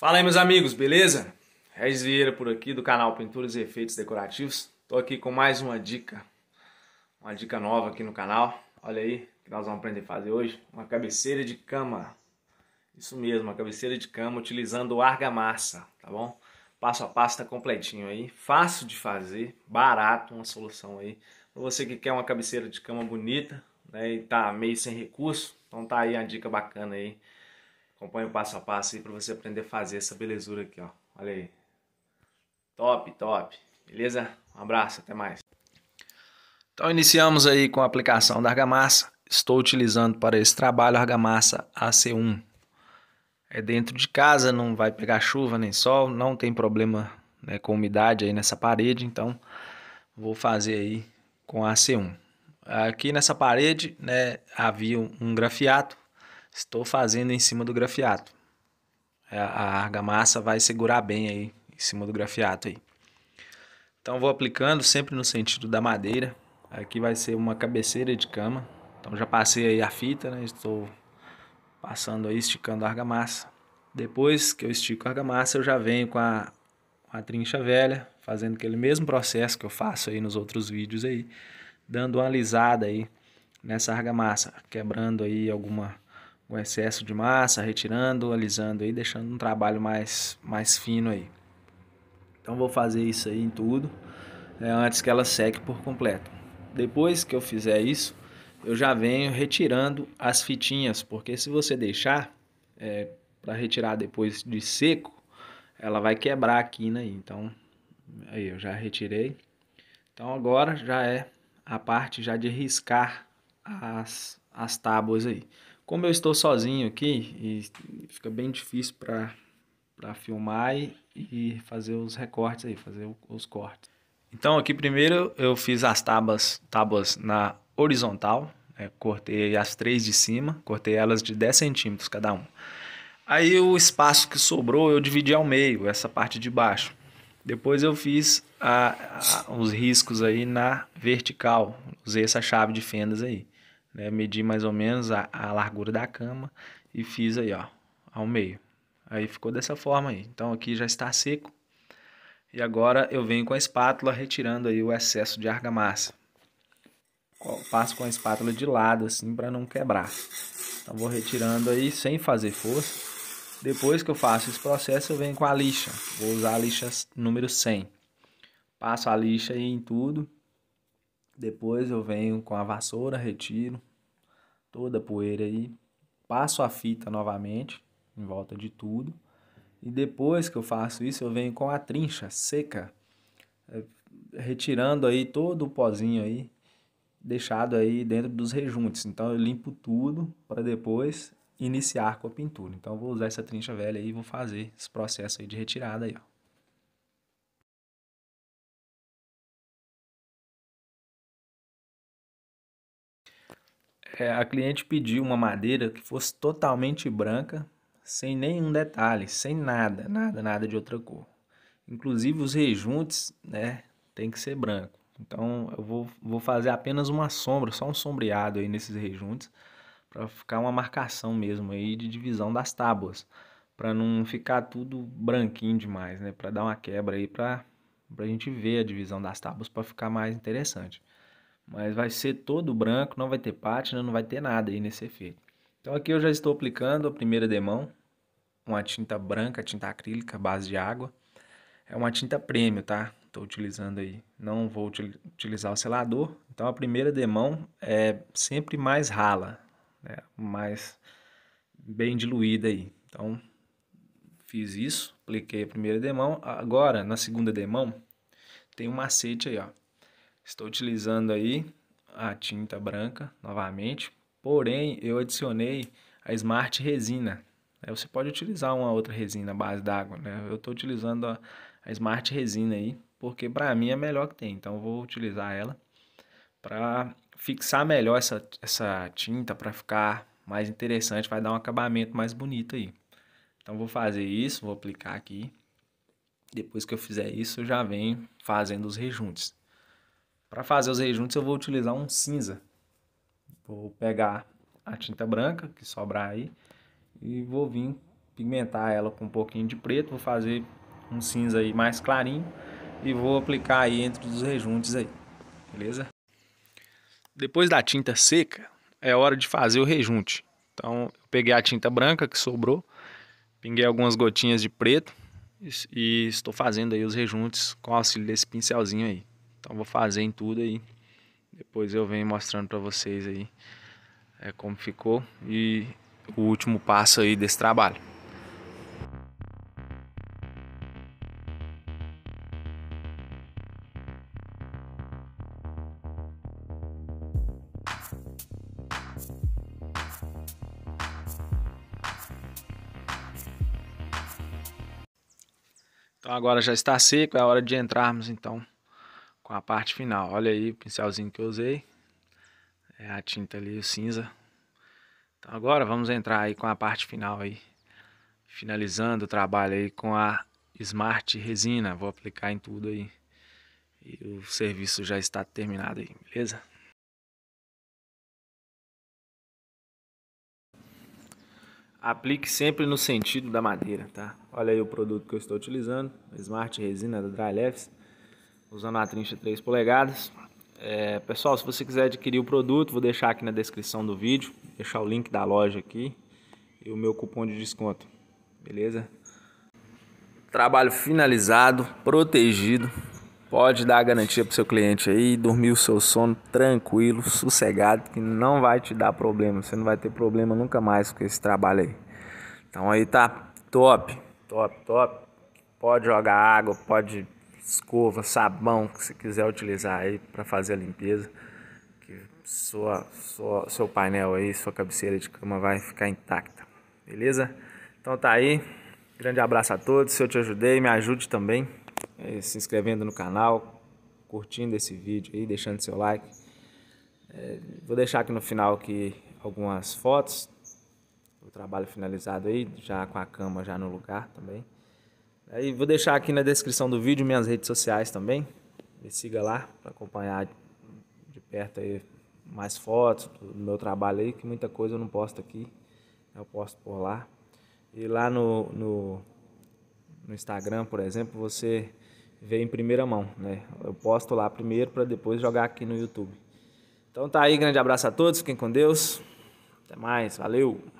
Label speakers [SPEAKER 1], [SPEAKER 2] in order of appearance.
[SPEAKER 1] Fala aí meus amigos, beleza? Regis Vieira por aqui do canal Pinturas e Efeitos Decorativos. Tô aqui com mais uma dica, uma dica nova aqui no canal. Olha aí que nós vamos aprender a fazer hoje, uma cabeceira de cama. Isso mesmo, uma cabeceira de cama utilizando argamassa, tá bom? Passo a passo tá completinho aí, fácil de fazer, barato, uma solução aí. Pra você que quer uma cabeceira de cama bonita, né, e tá meio sem recurso, então tá aí a dica bacana aí Acompanha o passo a passo aí para você aprender a fazer essa belezura aqui, ó. Olha aí. Top, top. Beleza? Um abraço, até mais. Então iniciamos aí com a aplicação da argamassa. Estou utilizando para esse trabalho a argamassa AC1. É dentro de casa, não vai pegar chuva nem sol, não tem problema né, com umidade aí nessa parede, então vou fazer aí com a AC1. Aqui nessa parede né, havia um grafiato, Estou fazendo em cima do grafiato. É, a argamassa vai segurar bem aí, em cima do grafiato aí. Então vou aplicando sempre no sentido da madeira. Aqui vai ser uma cabeceira de cama. Então já passei aí a fita, né? Estou passando aí, esticando a argamassa. Depois que eu estico a argamassa, eu já venho com a, com a trincha velha, fazendo aquele mesmo processo que eu faço aí nos outros vídeos aí, dando uma alisada aí nessa argamassa, quebrando aí alguma o excesso de massa, retirando, alisando aí, deixando um trabalho mais, mais fino aí. Então vou fazer isso aí em tudo, né, antes que ela seque por completo. Depois que eu fizer isso, eu já venho retirando as fitinhas, porque se você deixar é, para retirar depois de seco, ela vai quebrar a quina aí. Então, aí eu já retirei. Então agora já é a parte já de riscar as, as tábuas aí. Como eu estou sozinho aqui, fica bem difícil para filmar e, e, fazer os recortes aí, fazer os cortes. Então aqui primeiro eu fiz as tábuas, tábuas na horizontal, né? cortei as três de cima, cortei elas de 10 centímetros cada uma. Aí o espaço que sobrou eu dividi ao meio, essa parte de baixo. Depois eu fiz a, a, os riscos aí na vertical, usei essa chave de fendas aí né? Medi mais ou menos a, a largura da cama e fiz aí, ó, ao meio. Aí ficou dessa forma aí. Então aqui já está seco. E agora eu venho com a espátula retirando aí o excesso de argamassa. Passo com a espátula de lado assim para não quebrar. Então vou retirando aí sem fazer força. Depois que eu faço esse processo, eu venho com a lixa. Vou usar a lixa número 100. Passo a lixa aí em tudo depois eu venho com a vassoura, retiro toda a poeira aí, passo a fita novamente em volta de tudo. E depois que eu faço isso, eu venho com a trincha seca, eh, retirando aí todo o pozinho aí, deixado aí dentro dos rejuntes. Então eu limpo tudo para depois iniciar com a pintura. Então eu vou usar essa trincha velha aí e vou fazer esse processo aí de retirada aí, ó. é, a cliente pediu uma madeira que fosse totalmente branca, sem nenhum detalhe, sem nada, nada, nada de outra cor. Inclusive os rejuntes, né, tem que ser branco. Então eu vou, vou fazer apenas uma sombra, só um sombreado aí nesses rejuntes, para ficar uma marcação mesmo aí de divisão das tábuas, para não ficar tudo branquinho demais, né, para dar uma quebra aí para a gente ver a divisão das tábuas para ficar mais interessante mas vai ser todo branco, não vai ter pátina, não vai ter nada aí nesse efeito. Então aqui eu já estou aplicando a primeira demão, uma tinta branca, tinta acrílica, base de água. É uma tinta premium, tá? Estou utilizando aí. Não vou utilizar o selador. Então a primeira demão é sempre mais rala, né? mais bem diluída aí. Então fiz isso, apliquei a primeira demão. Agora na segunda demão tem um macete aí, ó. Estou utilizando aí a tinta branca novamente, porém eu adicionei a Smart Resina. Né? Você pode utilizar uma outra resina à base d'água, né? Eu estou utilizando a, Smart Resina aí, porque para mim é a melhor que tem, então vou utilizar ela para fixar melhor essa, essa tinta, para ficar mais interessante, vai dar um acabamento mais bonito aí. Então vou fazer isso, vou aplicar aqui. Depois que eu fizer isso, eu já venho fazendo os rejuntes. Para fazer os rejuntos eu vou utilizar um cinza. Vou pegar a tinta branca que sobrar aí e vou vir pigmentar ela com um pouquinho de preto, vou fazer um cinza aí mais clarinho e vou aplicar aí entre os rejuntes aí, beleza? Depois da tinta seca, é hora de fazer o rejunte. Então, eu peguei a tinta branca que sobrou, pinguei algumas gotinhas de preto e estou fazendo aí os rejuntes com auxílio desse pincelzinho aí. Então vou fazer em tudo aí. Depois eu venho mostrando para vocês aí é, como ficou e o último passo aí desse trabalho. Então agora já está seco, é hora de entrarmos então com a parte final. Olha aí o pincelzinho que eu usei. É a tinta ali, o cinza. Então agora vamos entrar aí com a parte final aí. Finalizando o trabalho aí com a Smart Resina. Vou aplicar em tudo aí. E o serviço já está terminado aí, beleza? Aplique sempre no sentido da madeira, tá? Olha aí o produto que eu estou utilizando, Smart Resina da Drylefs usando a trincha 3 polegadas. É, pessoal, se você quiser adquirir o produto, vou deixar aqui na descrição do vídeo, deixar o link da loja aqui e o meu cupom de desconto, beleza? Trabalho finalizado, protegido, pode dar garantia para o seu cliente aí, dormir o seu sono tranquilo, sossegado, que não vai te dar problema, você não vai ter problema nunca mais com esse trabalho aí. Então aí tá top, top, top. Pode jogar água, pode escova, sabão que você quiser utilizar aí para fazer a limpeza, que sua, sua, seu painel aí, sua cabeceira de cama vai ficar intacta, beleza? Então tá aí, grande abraço a todos, se eu te ajudei, me ajude também, é se inscrevendo no canal, curtindo esse vídeo aí, deixando seu like. É, vou deixar aqui no final aqui algumas fotos, o trabalho finalizado aí, já com a cama já no lugar também. Aí vou deixar aqui na descrição do vídeo minhas redes sociais também. Me siga lá para acompanhar de perto aí mais fotos do meu trabalho aí, que muita coisa eu não posto aqui. Eu posto por lá. E lá no, no, no Instagram, por exemplo, você vê em primeira mão, né? Eu posto lá primeiro para depois jogar aqui no YouTube. Então tá aí, grande abraço a todos, fiquem com Deus. Até mais, valeu!